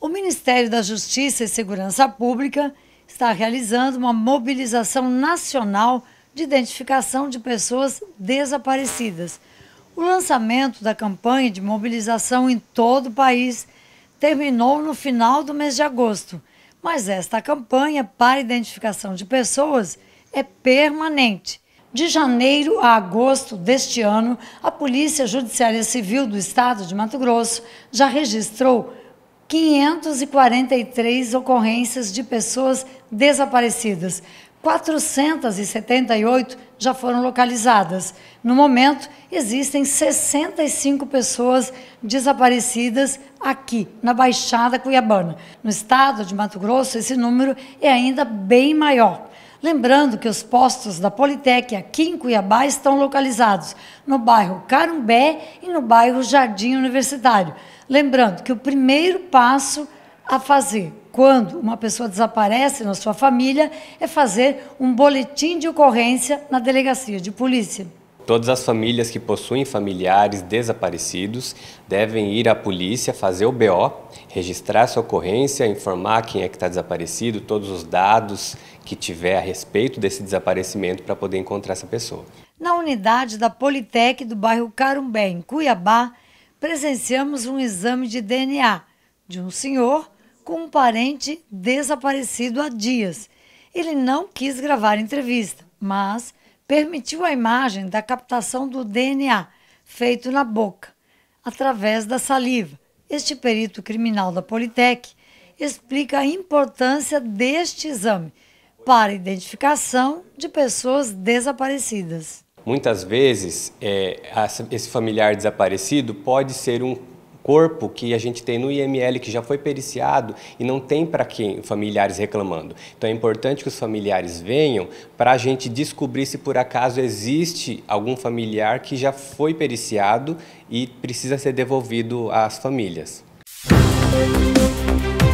O Ministério da Justiça e Segurança Pública está realizando uma mobilização nacional de identificação de pessoas desaparecidas. O lançamento da campanha de mobilização em todo o país terminou no final do mês de agosto, mas esta campanha para identificação de pessoas é permanente. De janeiro a agosto deste ano, a Polícia Judiciária Civil do Estado de Mato Grosso já registrou 543 ocorrências de pessoas desaparecidas. 478 já foram localizadas. No momento, existem 65 pessoas desaparecidas aqui, na Baixada Cuiabana. No estado de Mato Grosso, esse número é ainda bem maior. Lembrando que os postos da Politec aqui em Cuiabá estão localizados no bairro Carumbé e no bairro Jardim Universitário. Lembrando que o primeiro passo a fazer quando uma pessoa desaparece na sua família é fazer um boletim de ocorrência na delegacia de polícia. Todas as famílias que possuem familiares desaparecidos devem ir à polícia fazer o BO, registrar sua ocorrência, informar quem é que está desaparecido, todos os dados que tiver a respeito desse desaparecimento para poder encontrar essa pessoa. Na unidade da Politec do bairro Carumbé, em Cuiabá, presenciamos um exame de DNA de um senhor com um parente desaparecido há dias. Ele não quis gravar entrevista, mas permitiu a imagem da captação do DNA feito na boca, através da saliva. Este perito criminal da Politec explica a importância deste exame para identificação de pessoas desaparecidas. Muitas vezes, é, esse familiar desaparecido pode ser um corpo que a gente tem no IML que já foi periciado e não tem para quem familiares reclamando. Então é importante que os familiares venham para a gente descobrir se por acaso existe algum familiar que já foi periciado e precisa ser devolvido às famílias. Música